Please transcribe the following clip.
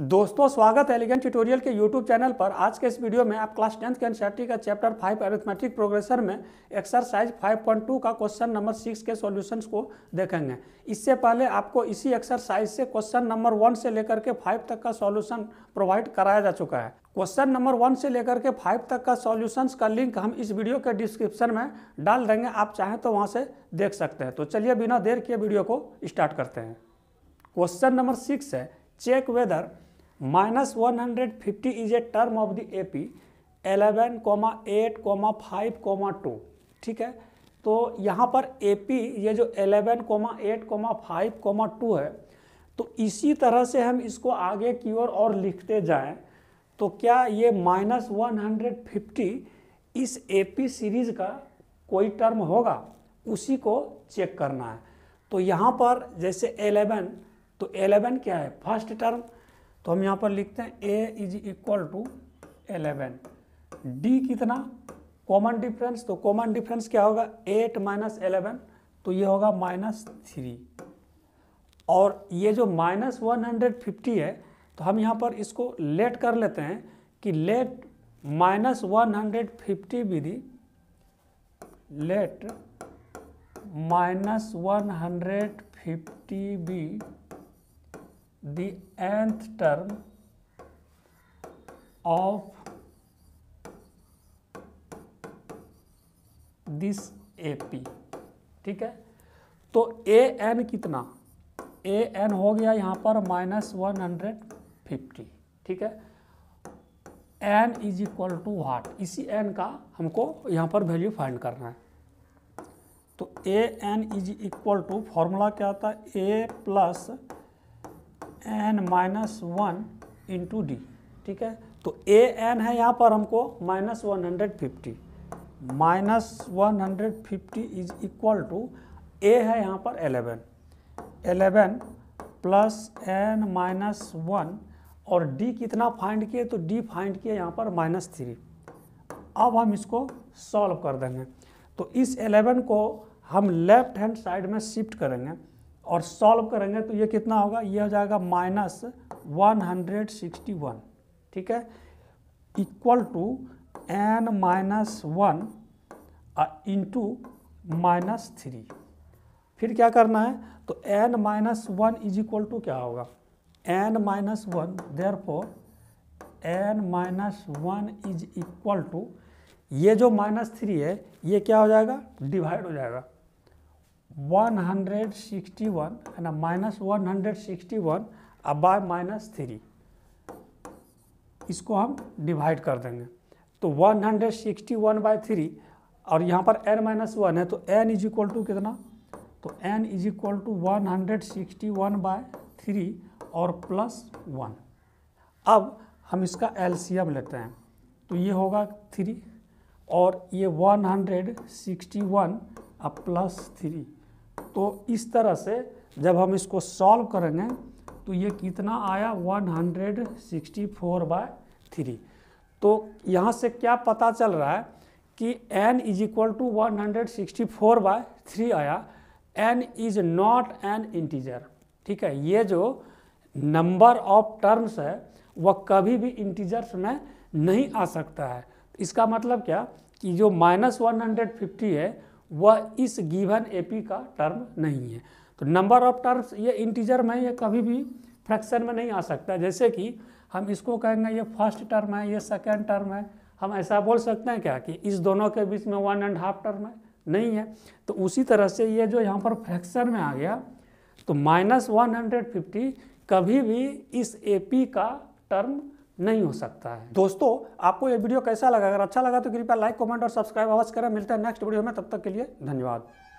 दोस्तों स्वागत है एलिगेंट ट्यूटोरियल के यूट्यूब चैनल पर आज के इस वीडियो में आप क्लास टेंथ के एनसीआरटी का चैप्टर फाइव एरिथमेटिक प्रोग्रेसर में एक्सरसाइज 5.2 का क्वेश्चन नंबर सिक्स के सॉल्यूशंस को देखेंगे इससे पहले आपको इसी एक्सरसाइज से क्वेश्चन नंबर वन से लेकर के फाइव तक का सॉल्यूशन प्रोवाइड कराया जा चुका है क्वेश्चन नंबर वन से लेकर के फाइव तक का सॉल्यूशंस का लिंक हम इस वीडियो के डिस्क्रिप्शन में डाल देंगे आप चाहें तो वहाँ से देख सकते हैं तो चलिए बिना देर के वीडियो को स्टार्ट करते हैं क्वेश्चन नंबर सिक्स है check whether minus one hundred fifty is a term of the A P eleven comma eight comma five comma two ठीक है तो यहाँ पर ए पी ये जो eleven comma eight comma five comma two है तो इसी तरह से हम इसको आगे की ओर और, और लिखते जाएं तो क्या ये माइनस वन हंड्रेड फिफ्टी इस ए पी सीरीज़ का कोई टर्म होगा उसी को चेक करना है तो यहाँ पर जैसे एलेवन तो एलेवन क्या है फर्स्ट टर्म तो हम यहाँ पर लिखते हैं a is equal to eleven d कितना कॉमन डिफरेंस तो कॉमन डिफरेंस क्या होगा एट माइनस एलेवन तो ये होगा माइनस थ्री और ये जो माइनस वन हंड्रेड फिफ्टी है तो हम यहाँ पर इसको लेट कर लेते हैं कि let minus one hundred fifty विधि let minus one hundred fifty be the nth term of this A P ठीक है तो ए एन कितना ए एन हो गया यहां पर माइनस वन हंड्रेड फिफ्टी ठीक है n is equal to what इसी एन का हमको यहां पर वैल्यू फाइंड करना है तो a n is equal to formula क्या आता है a plus n minus one into d ठीक है तो ए एन है यहाँ पर हमको minus one hundred fifty minus one hundred fifty is equal to a है यहाँ पर eleven eleven plus n minus one और डी कितना फाइंड किए तो डी फाइंड किए यहाँ पर माइनस थ्री अब हम इसको सॉल्व कर देंगे तो इस एलेवन को हम लेफ्ट हैंड साइड में शिफ्ट करेंगे और सॉल्व करेंगे तो ये कितना होगा ये हो जाएगा minus one hundred sixty one ठीक है equal to n minus one into minus three फिर क्या करना है तो n minus one is equal to क्या होगा n minus one therefore n minus one is equal to ये जो माइनस थ्री है ये क्या हो जाएगा डिवाइड हो जाएगा 161 and a minus 161 अब बाय माइनस थ्री इसको हम डिवाइड कर देंगे तो 161 hundred sixty one by three और यहाँ पर n माइनस वन है तो n इज इक्वल टू कितना तो n is equal to one hundred sixty one by three और प्लस वन अब हम इसका एलसीएम लेते हैं तो ये होगा थ्री और ये 161 हंड्रेड सिक्सटी वन अब प्लस थ्री तो इस तरह से जब हम इसको सॉल्व करेंगे तो ये कितना आया 164 बाय थ्री तो यहाँ से क्या पता चल रहा है कि n is equal to one hundred sixty four by three आया n is not an integer ठीक है ये जो नंबर ऑफ टर्म्स है वह कभी भी इंटीजर्स में नहीं आ सकता है इसका मतलब क्या कि जो माइनस वन हंड्रेड फिफ्टी है वह इस गिवन एपी का टर्म नहीं है तो नंबर ऑफ टर्म्स ये इंटीजर में ये कभी भी फ्रैक्शन में नहीं आ सकता जैसे कि हम इसको कहेंगे ये फर्स्ट टर्म है ये सेकेंड टर्म है हम ऐसा बोल सकते हैं क्या कि इस दोनों के बीच में वन एंड हाफ टर्म है नहीं है तो उसी तरह से ये जो यहाँ पर फ्रैक्शन में आ गया तो माइनस वन हंड्रेड फिफ्टी कभी भी इस ए पी का टर्म नहीं हो सकता है दोस्तों आपको ये वीडियो कैसा लगा अगर अच्छा लगा तो कृपया लाइक कमेंट और सब्सक्राइब अवश्य करें मिलते हैं नेक्स्ट वीडियो में तब तक के लिए धन्यवाद